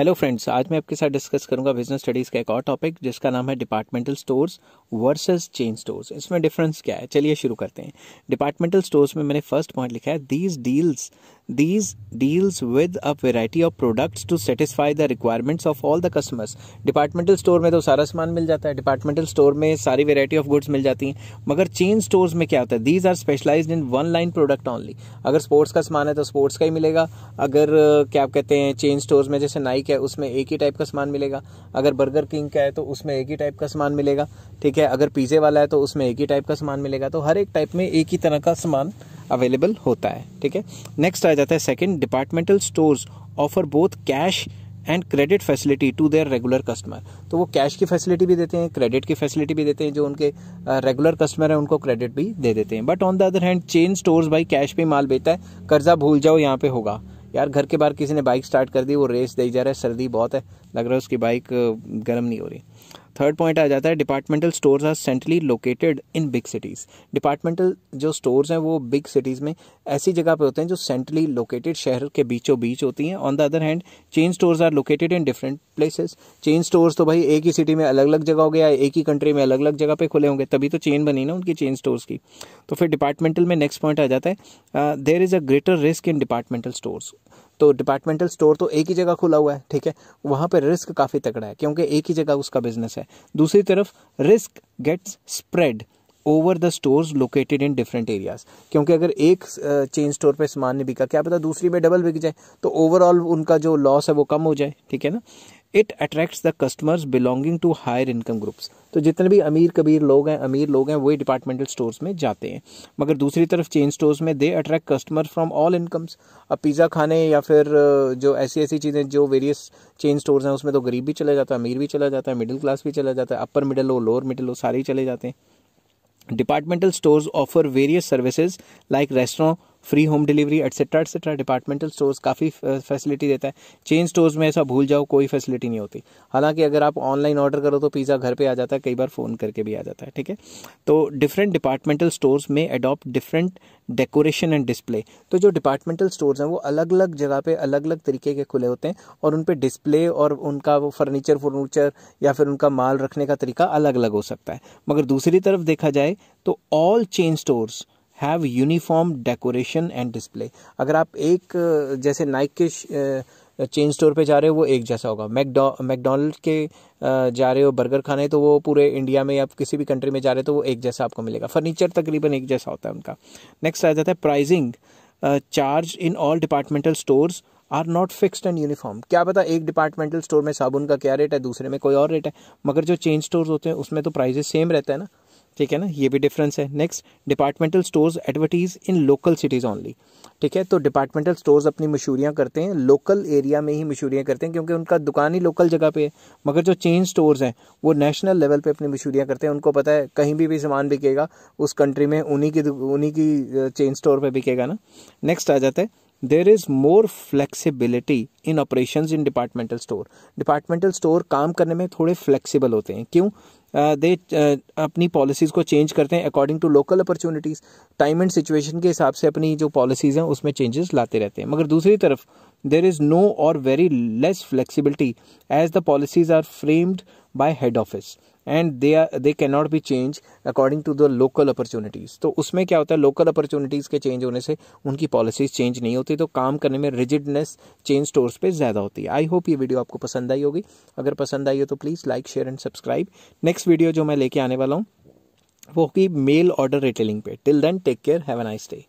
hello friends आज मैं आपके साथ डिस्कस करूंगा बिजनेस स्टडीज़ का एक और टॉपिक जिसका नाम है departmental stores versus chain stores इसमें डिफरेंस क्या है चलिए शुरू करते हैं डिपार्टमेंटल स्टोर्स में मैंने फर्स्ट पॉइंट लिखा है these deals these deals with a variety of products to satisfy the requirements of all the customers departmental store में तो सारा सामान मिल जाता है डिपार्टमेंटल स्टोर में सारी वेरायटी ऑफ गुड्स मिल जाती हैं मगर चेन स्टोर में क्या होता है these are specialise in one line product only अगर स्पोर्ट्स का सामान है तो स्पोर्ट्स का ही मिलेगा अगर क्या आप कहते हैं चेन स्टोर में जैसे नाइक है उसमें एक ही टाइप का सामान मिलेगा अगर बर्गर किंग का है तो उसमें एक ही टाइप का सामान मिलेगा ठीक है अगर पिज़्ज़े वाला है तो उसमें एक ही टाइप का सामान मिलेगा तो हर एक टाइप में एक ही तरह का सामान अवेलेबल होता है ठीक है नेक्स्ट आ जाता है second departmental stores offer both cash and credit facility to their regular customer तो वो कैश की फैसिलिटी भी देते हैं क्रेडिट की फैसिलिटी भी देते हैं जो उनके रेगुलर कस्टमर हैं उनको क्रेडिट भी दे देते हैं but on the other hand chain stores भाई कैश पे माल बेचता है कर्जा भूल जाओ यहाँ पे होगा यार घर के बाहर किसी ने बाइक स्टार्ट कर दी वो रेस दे जा रहा है सर्दी बहुत है लग रहा है उसकी बाइक गर्म नहीं हो रही थर्ड पॉइंट आ जाता है departmental stores are centrally located in big cities departmental जो स्टोर्स हैं वो बिग सिटीज़ में ऐसी जगह पे होते हैं जो सेंट्रली लोकेटेड शहर के बीचों बीच होती हैं on the other hand chain stores are located in different places chain stores तो भाई एक ही सिटी में अलग अलग जगह हो गया एक ही कंट्री में अलग अलग जगह पे खुले होंगे तभी तो चेन बनी ना उनकी चेन स्टोर्स की तो फिर डिपार्टमेंटल में नेक्स्ट पॉइंट आ जाता है there is a greater risk in departmental stores तो डिपार्टमेंटल स्टोर तो एक ही जगह खुला हुआ है ठीक है वहाँ पर रिस्क काफ़ी तगड़ा है क्योंकि एक ही जगह उसका बिजनेस है दूसरी तरफ risk gets spread over the store located in different areas क्योंकि अगर एक चेन स्टोर पर सामान नहीं बिका क्या पता दूसरी में डबल बिक जाए तो ओवरऑल उनका जो लॉस है वो कम हो जाए ठीक है ना it attracts the customers belonging to higher income groups तो जितने भी अमीर कबीर लोग हैं अमीर लोग हैं वही डिपार्टमेंटल स्टोर्स में जाते हैं मगर दूसरी तरफ चेन स्टोर्स में they attract customer from all incomes अब पिज़्ज़ा खाने या फिर जो ऐसी ऐसी चीज़ें जो वेरियस चेन स्टोर्स हैं उसमें तो गरीब भी चला जाता है अमीर भी चला जाता है मिडिल क्लास भी चला जाता है अपर मिडिल हो लोअर मिडिल हो सारे ही चले जाते हैं departmental stores offer various services like restaurant free home delivery etcetera etcetera departmental stores काफ़ी फैसिलिटी देता है चेन स्टोर्स में ऐसा भूल जाओ कोई फैसिलिटी नहीं होती हालांकि अगर आप ऑनलाइन ऑर्डर करो तो पिज़्ज़ा घर पे आ जाता है कई बार फ़ोन करके भी आ जाता है ठीक है तो डिफरेंट डिपार्टमेंटल स्टोर्स में adopt different decoration and display तो जो डिपार्टमेंटल स्टोर्स हैं वो अलग अलग जगह पे अलग अलग तरीके के खुले होते हैं और उन पर डिस्प्ले और उनका वो फर्नीचर फर्नीचर या फिर उनका माल रखने का तरीका अलग अलग हो सकता है मगर दूसरी तरफ देखा जाए तो all chain stores have uniform decoration and display अगर आप एक जैसे नाइक के चेन स्टोर पे जा रहे हो वो एक जैसा होगा मैकडो मैकडोनल्ड के जा रहे हो बर्गर खाने तो वो पूरे इंडिया में या किसी भी कंट्री में जा रहे हो तो वो एक जैसा आपको मिलेगा फर्नीचर तकरीबन एक जैसा होता है उनका नेक्स्ट आ जाता है pricing charge in all departmental stores are not fixed and uniform क्या पता एक डिपार्टमेंटल स्टोर में साबुन का क्या रेट है दूसरे में कोई और रेट है मगर जो चेन स्टोर होते हैं उसमें तो प्राइजेस सेम रहता है ना ठीक है ना ये भी डिफरेंस है next departmental stores advertise in local cities only ठीक है तो डिपार्टमेंटल स्टोर्स अपनी मशहूरियाँ करते हैं लोकल एरिया में ही मशहूरियाँ करते हैं क्योंकि उनका दुकान ही लोकल जगह पे है मगर जो चेन स्टोर्स हैं वो नेशनल लेवल पे अपनी मशहूरियाँ करते हैं उनको पता है कहीं भी भी सामान बिकेगा उस कंट्री में उन्हीं की उन्हीं की चेन स्टोर पर बिकेगा ना नेक्स्ट आ जाता है there is more flexibility in operation in departmental store departmental store काम करने में थोड़े फ्लैक्सीबल होते हैं क्यों दे uh, uh, अपनी पॉलिसीज़ को चेंज करते हैं according to local opportunities time and situation के हिसाब से अपनी जो पॉलिसीज़ हैं उसमें चेंजेस लाते रहते हैं मगर दूसरी तरफ देर इज़ नो और very less flexibility as the policies are framed by head office and they are they can not be change according to the local opportunities तो उसमें क्या होता है लोकल अपॉर्चुनिटीज़ के चेंज होने से उनकी पॉलिसीज़ चेंज नहीं होती तो काम करने में रिजिडनेस चेंज स्टोर्स पर ज़्यादा होती है आई होप ये वीडियो आपको पसंद आई होगी अगर पसंद आई हो तो please like share and subscribe next video जो मैं लेके आने वाला हूँ वो होगी मेल ऑर्डर रिटेलिंग पे till then take care have a nice day